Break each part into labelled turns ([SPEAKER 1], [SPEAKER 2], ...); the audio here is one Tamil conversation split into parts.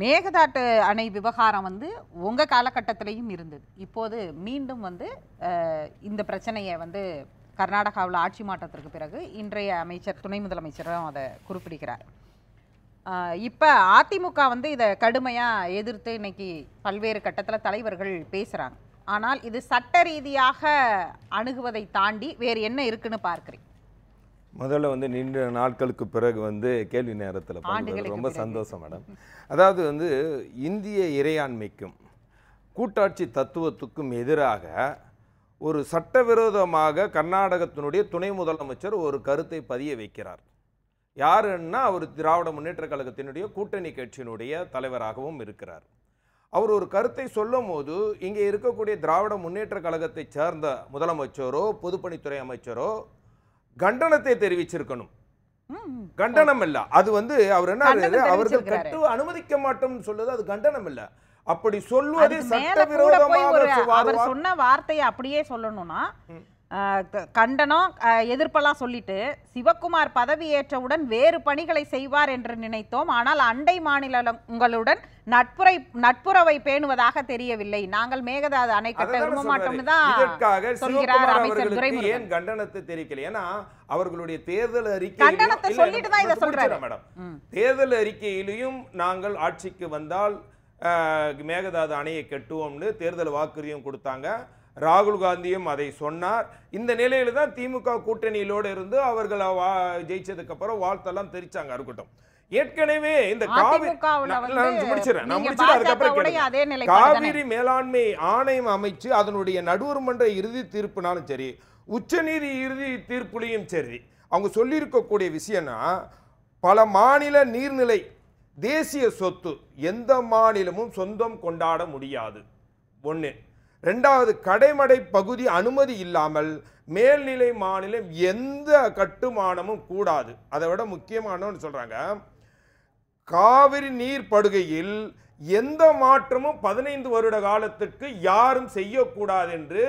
[SPEAKER 1] மேகதாட்டு அணை விவகாரம் வந்து உங்கள் காலகட்டத்திலையும் இருந்தது இப்போது மீண்டும் வந்து இந்த பிரச்சனையை வந்து கர்நாடகாவில் ஆட்சி மாற்றத்திற்கு பிறகு இன்றைய அமைச்சர் துணை முதலமைச்சரும் அதை குறிப்பிடுகிறார் இப்போ அதிமுக வந்து இதை கடுமையாக எதிர்த்து இன்னைக்கு பல்வேறு கட்டத்தில் தலைவர்கள் பேசுகிறாங்க ஆனால் இது சட்ட ரீதியாக அணுகுவதை தாண்டி வேறு என்ன இருக்குன்னு பார்க்குறேன்
[SPEAKER 2] முதல்ல வந்து நீண்ட நாட்களுக்கு பிறகு வந்து கேள்வி நேரத்தில் பங்கு ரொம்ப சந்தோஷம் மேடம் அதாவது வந்து இந்திய இறையாண்மைக்கும் கூட்டாட்சி தத்துவத்துக்கும் எதிராக ஒரு சட்டவிரோதமாக கர்நாடகத்தினுடைய துணை முதலமைச்சர் ஒரு கருத்தை பதிய வைக்கிறார் யாருன்னா அவர் திராவிட முன்னேற்ற கழகத்தினுடைய கூட்டணி கட்சியினுடைய தலைவராகவும் இருக்கிறார் அவர் ஒரு கருத்தை சொல்லும் போது இங்கே இருக்கக்கூடிய திராவிட முன்னேற்ற கழகத்தை சேர்ந்த முதலமைச்சரோ பொதுப்பணித்துறை அமைச்சரோ கண்டனத்தை தெரிவிச்சிருக்கணும் கண்டனம் இல்ல அது வந்து அவர் என்ன அவர்கள் கட்டு அனுமதிக்க மாட்டோம்னு சொல்லுது அது கண்டனம் இல்ல அப்படி சொல்லுவது சட்டவிரோதமாக அவர்
[SPEAKER 1] சொன்ன வார்த்தையை அப்படியே சொல்லணும்னா கண்டனம் எதிர்ப்பெல்லாம் சொல்லிட்டு சிவக்குமார் பதவியேற்றவுடன் வேறு பணிகளை செய்வார் என்று நினைத்தோம் ஆனால் அண்டை மாநிலங்களுடன் நட்புரை நட்புறவை பேணுவதாக தெரியவில்லை நாங்கள் மேகதாது அணை கட்ட விரும்ப மாட்டோம்னு தான் அமைச்சர் ஏன்
[SPEAKER 2] கண்டனத்தை தெரிவிக்கல ஏன்னா அவர்களுடைய தேர்தல் அறிக்கை கண்டனத்தை சொல்லிட்டு தான் இதை சொல்றாரு மேடம் தேர்தல் அறிக்கையிலையும் நாங்கள் ஆட்சிக்கு வந்தால் மேகதாது அணையை கட்டுவோம்னு தேர்தல் வாக்குறுதியும் கொடுத்தாங்க ராகுல் காந்தியும் அதை சொன்னார் இந்த நிலையில தான் திமுக கூட்டணியிலோடு இருந்து அவர்கள் ஜெயிச்சதுக்கப்புறம் வாழ்த்தெல்லாம் தெரிச்சாங்க இருக்கட்டும் ஏற்கனவே இந்த காவிரி காவிரி மேலாண்மை ஆணையம் அமைச்சு அதனுடைய நடுவர் மன்ற இறுதி தீர்ப்புனாலும் சரி உச்சநீதி இறுதி தீர்ப்புலையும் சரி அவங்க சொல்லியிருக்கக்கூடிய விஷயம்னா பல மாநில நீர்நிலை தேசிய சொத்து எந்த மாநிலமும் சொந்தம் கொண்டாட முடியாது ஒன்று ரெண்டாவது கடைமடை பகுதி அனுமதி இல்லாமல் மேல்நிலை மாநிலம் எந்த கட்டுமானமும் கூடாது அதை விட முக்கியமானன்னு சொல்கிறாங்க காவிரி நீர் படுகையில் எந்த மாற்றமும் பதினைந்து வருட காலத்துக்கு யாரும் செய்யக்கூடாது என்று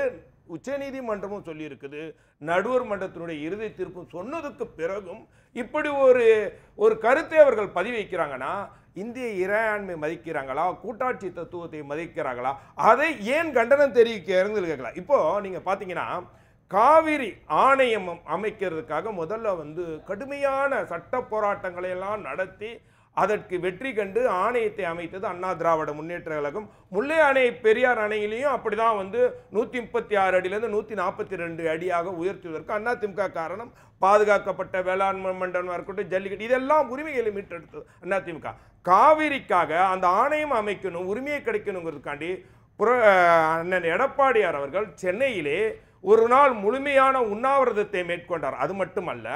[SPEAKER 2] உச்சநீதிமன்றமும் சொல்லியிருக்குது நடுவர் மன்றத்தினுடைய இறுதி தீர்ப்பும் சொன்னதுக்கு பிறகும் இப்படி ஒரு ஒரு கருத்தை அவர்கள் பதிவைக்கிறாங்கன்னா இந்திய இறையாண்மை மதிக்கிறாங்களா கூட்டாட்சி தத்துவத்தை மதிக்கிறாங்களா அதை ஏன் கண்டனம் தெரிவிக்க இருந்து கேட்கலாம் இப்போ நீங்கள் பார்த்தீங்கன்னா காவிரி ஆணையம் அமைக்கிறதுக்காக முதல்ல வந்து கடுமையான சட்ட போராட்டங்களை எல்லாம் நடத்தி அதற்கு வெற்றி கண்டு ஆணையத்தை அமைத்தது அண்ணா திராவிட முன்னேற்ற கழகம் முல்லை அணை பெரியார் அணையிலையும் அப்படி தான் வந்து நூற்றி முப்பத்தி ஆறு அடியிலேருந்து நூற்றி நாற்பத்தி ரெண்டு அடியாக உயர்த்துவதற்கு அண்ணா திமுக காரணம் பாதுகாக்கப்பட்ட வேளாண் மண்டலமாக இருக்கட்டும் ஜல்லிக்கட்டு இதெல்லாம் உரிமைகளை மீட்டெடுத்தது அண்ணா திமுக காவிரிக்காக அந்த ஆணையம் அமைக்கணும் உரிமையை கிடைக்கணுங்கிறதுக்காண்டி புற அண்ணன் எடப்பாடியார் அவர்கள் சென்னையிலே ஒரு நாள் முழுமையான உண்ணாவிரதத்தை மேற்கொண்டார் அது மட்டுமல்ல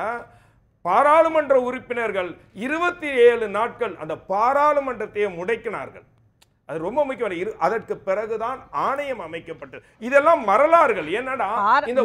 [SPEAKER 2] பாராளுமன்ற உறுப்பினர்கள் இருபத்தி ஏழு நாட்கள் அந்த பாராளுமன்றத்தையே முடைக்கினார்கள் அது ரொம்ப முக்கியம் இரு அதற்கு பிறகுதான் ஆணையம் அமைக்கப்பட்டது இதெல்லாம் வரலாறுகள் என்னடா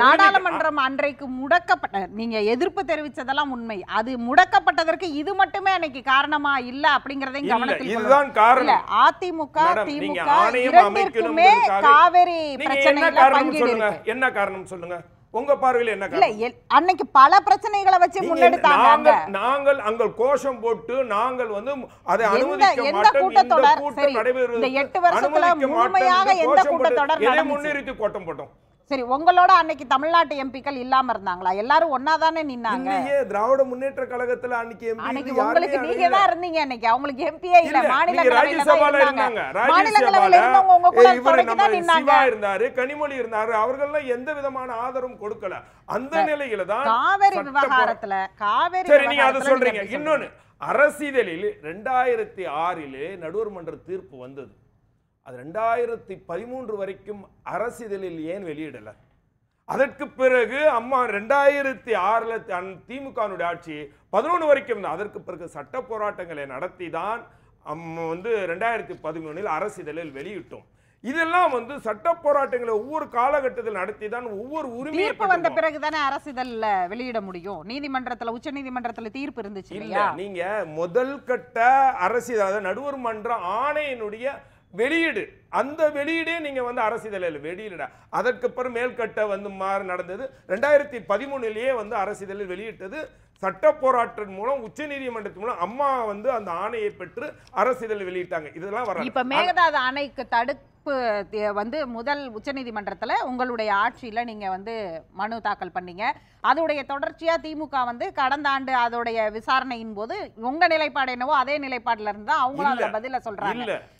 [SPEAKER 2] நாடாளுமன்றம்
[SPEAKER 1] அன்றைக்கு முடக்கப்பட்ட நீங்க எதிர்ப்பு தெரிவிச்சதெல்லாம் உண்மை அது முடக்கப்பட்டதற்கு இது மட்டுமே அன்னைக்கு காரணமா இல்ல அப்படிங்கறதையும் கவனத்தில் இதுதான் காரணம் அதிமுக திமுக ஆணையம் அமைக்கணுமே காவேரி பிரச்சனை என்ன காரணம் சொல்லுங்க
[SPEAKER 2] என்ன காரணம் சொல்லுங்க உங்க பார்வையில் என்ன இல்ல
[SPEAKER 1] அன்னைக்கு பல பிரச்சனைகளை வச்சு முன்னெடுத்தாங்க
[SPEAKER 2] நாங்கள் நாங்கள் கோஷம் போட்டு நாங்கள் வந்து அதை அனுமதிக்க மாட்டோம் கூட்டம் நடைபெறுவது எட்டு வருஷத்துல முழுமையாக எந்த கூட்டத்தொடர் முன்னிறுத்தி கோட்டம் போட்டோம்
[SPEAKER 1] சரி உங்களோட அன்னைக்கு தமிழ்நாட்டு எம்பிக்கள் இல்லாம இருந்தாங்களா எல்லாரும் ஒன்னா தானே நின்னாங்க
[SPEAKER 2] திராவிட முன்னேற்ற கழகத்துல அன்னைக்கு
[SPEAKER 1] அன்னைக்கு உங்களுக்கு நீங்க தான் இருந்தீங்க அன்னைக்கு அவங்களுக்கு எம்பியே இல்ல மாநில
[SPEAKER 2] இருந்தாரு கனிமொழி இருந்தாரு அவர்கள் எந்த விதமான ஆதரவும் கொடுக்கல அந்த நிலையில தான் காவேரி விவகாரத்துல
[SPEAKER 1] காவேரி சரி நீங்க அத சொல்றீங்க இன்னொன்னு
[SPEAKER 2] அரசியலில் ரெண்டாயிரத்தி ஆறிலே நடுவர் மன்ற தீர்ப்பு வந்தது அது ரெண்டாயிரத்தி பதிமூன்று வரைக்கும் அரசிதழில் ஏன் வெளியிடலை அதற்கு பிறகு அம்மா ரெண்டாயிரத்தி ஆறில் திமுக ஆட்சி பதினொன்று வரைக்கும் அதற்கு பிறகு சட்ட போராட்டங்களை நடத்தி தான் வந்து ரெண்டாயிரத்தி பதிமூணில் அரசிதழில் வெளியிட்டோம் இதெல்லாம் வந்து சட்ட போராட்டங்களை ஒவ்வொரு காலகட்டத்தில் நடத்தி தான் ஒவ்வொரு உரிமை வந்த
[SPEAKER 1] பிறகு தானே அரசிதழ்ல வெளியிட முடியும் நீதிமன்றத்தில் உச்ச தீர்ப்பு இருந்துச்சு இல்லையா
[SPEAKER 2] நீங்க முதல் கட்ட அரசிதழ் நடுவர் மன்ற ஆணையினுடைய வெளியீடு அந்த வெளியீடே நீங்கள் வந்து அரசிதழில் வெளியிடா அதற்கு அப்புறம் மேல்கட்ட வந்து மாறு நடந்தது ரெண்டாயிரத்தி பதிமூணுலேயே வந்து அரசிதழில் வெளியிட்டது சட்ட போராட்டம் மூலம் உச்ச நீதிமன்றத்தின் மூலம் அம்மா வந்து அந்த ஆணையை பெற்று அரசிதழ் வெளியிட்டாங்க இதெல்லாம் வர இப்போ மேகதாது
[SPEAKER 1] ஆணைக்கு தடுப்பு வந்து முதல் உச்சநீதிமன்றத்தில் உங்களுடைய ஆட்சியில் நீங்கள் வந்து மனு தாக்கல் பண்ணீங்க அதோடைய தொடர்ச்சியாக திமுக வந்து கடந்த ஆண்டு அதோடைய விசாரணையின் போது உங்கள் நிலைப்பாடு என்னவோ அதே நிலைப்பாடுல இருந்தால் அவங்களும் அதை பதில சொல்கிறாங்க